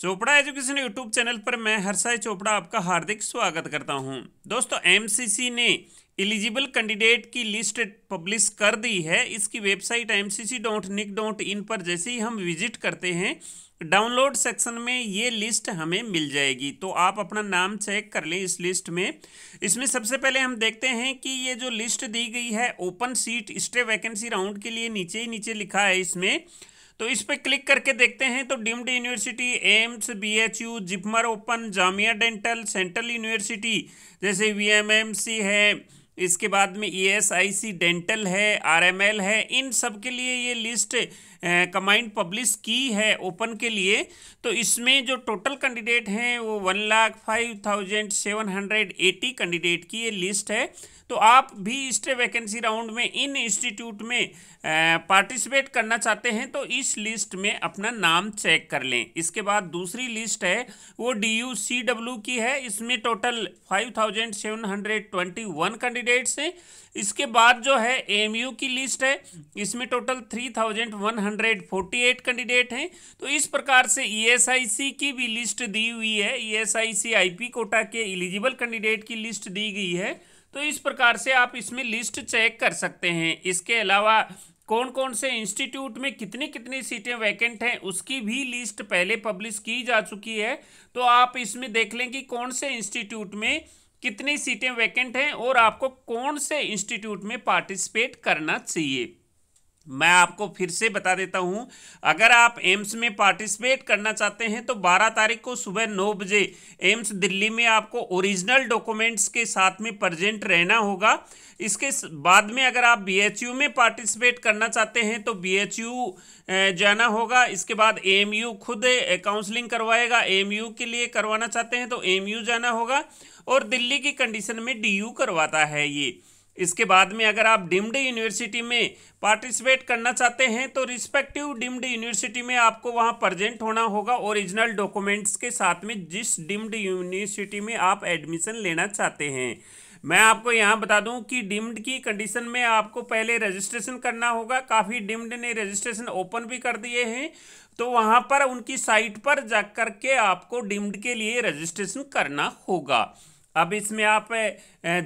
Chopra education YouTube channel पर मैं हर्षाय चोपड़ा आपका हार्दिक स्वागत करता हूं दोस्तों एमसीसी ने एलिजिबल कैंडिडेट की लिस्ट पब्लिश कर दी है इसकी website M C C dot nic dot in पर जैसे ही हम विजिट करते हैं डाउनलोड सेक्शन में ये लिस्ट हमें मिल जाएगी तो आप अपना नाम चेक कर लें इस लिस्ट में इसमें सबसे पहले हम देखते हैं कि ये जो लिस्ट दी गई है open seat stray vacancy round के लिए नीचे ही नीचे लिखा है इसमें तो इस पर क्लिक करके देखते हैं तो deemed university AIIMS BHU JIPMER open Jamia dental central university जैसे वीएमएमसी है इसके बाद में ईएसआईसी डेंटल है आरएमएल है इन सब के लिए ये लिस्ट कमाइंड पब्लिश की है ओपन के लिए तो इसमें जो टोटल कैंडिडेट हैं वो one lakh five thousand seven hundred eighty candidate की ये लिस्ट है तो आप भी स्टे वैकेंसी राउंड में इन इंस्टीट्यूट में पार्टिसिपेट करना चाहते हैं तो इस लिस्ट में अपना नाम चेक कर लें इसके बाद दूसरी लिस्ट है वो डी यू सी डब्ल्यू की है इसमें total five thousand seven hundred twenty one candidates हैं इसके बाद जो है एम यू की लिस्ट है इसमें total three thousand one 148 candidate हैं तो इस प्रकार से ईएसआईसी e की भी लिस्ट दी हुई है ईएसआईसी e आईपी कोटा के एलिजिबल कैंडिडेट की लिस्ट दी गई है तो इस प्रकार से आप इसमें लिस्ट चेक कर सकते हैं इसके अलावा कौन कौन से इंस्टीट्यूट में कितनी कितनी सीटें वैकेंट हैं उसकी भी लिस्ट पहले पब्लिश की जा चुकी है तो आप इसमें देख लें कि कौन से इंस्टीट्यूट में कितनी सीटें वैकेंट हैं और आपको कौन से इंस्टीट्यूट में पार्टिसिपेट करना चाहिए मैं आपको फिर से बता देता हूं अगर आप एम्स में पार्टिसिपेट करना चाहते हैं तो 12 तारीख को सुबह नौ बजे एम्स दिल्ली में आपको ओरिजिनल डॉक्यूमेंट्स के साथ में प्रेजेंट रहना होगा इसके बाद में अगर आप बीएचयू में पार्टिसिपेट करना चाहते हैं तो बीएचयू जाना होगा इसके बाद एएमयू खुद काउंसलिंग करवाएगा एएमयू के लिए करवाना चाहते हैं तो एएमयू जाना होगा और दिल्ली की कंडीशन में डीयू करवाता है ये इसके बाद में अगर आप डिम्ड यूनिवर्सिटी में पार्टिसिपेट करना चाहते हैं तो रिस्पेक्टिव डिम्ड यूनिवर्सिटी में आपको वहाँ प्रजेंट होना होगा ओरिजिनल डॉक्यूमेंट्स के साथ में जिस डिम्ड यूनिवर्सिटी में आप एडमिशन लेना चाहते हैं मैं आपको यहाँ बता दूँ कि डिम्ड की कंडीशन में आपको पहले रजिस्ट्रेशन करना होगा काफ़ी डिम्ड ने रजिस्ट्रेशन ओपन भी कर दिए हैं तो वहाँ पर उनकी साइट पर जा करके के आपको डिम्ड के लिए रजिस्ट्रेशन करना होगा अब इसमें आप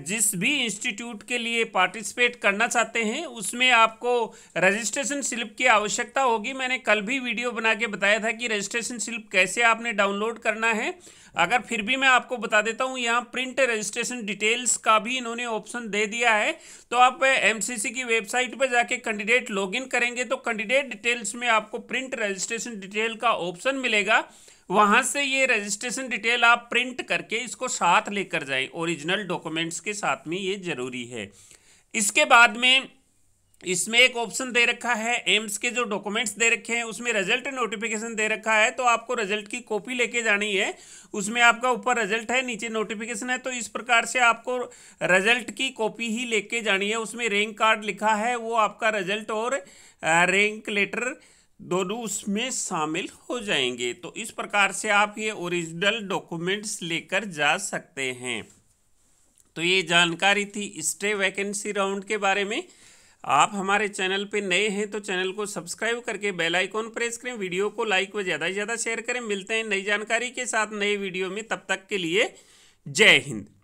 जिस भी इंस्टीट्यूट के लिए पार्टिसिपेट करना चाहते हैं उसमें आपको रजिस्ट्रेशन स्लिप की आवश्यकता होगी मैंने कल भी वीडियो बना के बताया था कि रजिस्ट्रेशन स्लिप कैसे आपने डाउनलोड करना है अगर फिर भी मैं आपको बता देता हूँ यहाँ प्रिंट रजिस्ट्रेशन डिटेल्स का भी इन्होंने ऑप्शन दे दिया है तो आप एम की वेबसाइट पर जाके कैंडिडेट लॉग करेंगे तो कैंडिडेट डिटेल्स में आपको प्रिंट रजिस्ट्रेशन डिटेल का ऑप्शन मिलेगा वहां से ये रजिस्ट्रेशन डिटेल आप प्रिंट करके इसको साथ लेकर जाएं ओरिजिनल डॉक्यूमेंट्स के साथ में ये ज़रूरी है इसके बाद में इसमें एक ऑप्शन दे रखा है एम्स के जो डॉक्यूमेंट्स दे रखे हैं उसमें रिजल्ट नोटिफिकेशन दे रखा है तो आपको रिजल्ट की कॉपी लेके जानी है उसमें आपका ऊपर रिजल्ट है नीचे नोटिफिकेशन है तो इस प्रकार से आपको रिजल्ट की कॉपी ही लेके जानी है उसमें रैंक कार्ड लिखा है वो आपका रिजल्ट और रैंक लेटर दोनों उसमें शामिल हो जाएंगे तो इस प्रकार से आप ये ओरिजिनल डॉक्यूमेंट्स लेकर जा सकते हैं तो ये जानकारी थी स्टे वैकेंसी राउंड के बारे में आप हमारे चैनल पे नए हैं तो चैनल को सब्सक्राइब करके बेल आइकॉन प्रेस करें वीडियो को लाइक व ज़्यादा से ज़्यादा शेयर करें मिलते हैं नई जानकारी के साथ नए वीडियो में तब तक के लिए जय हिंद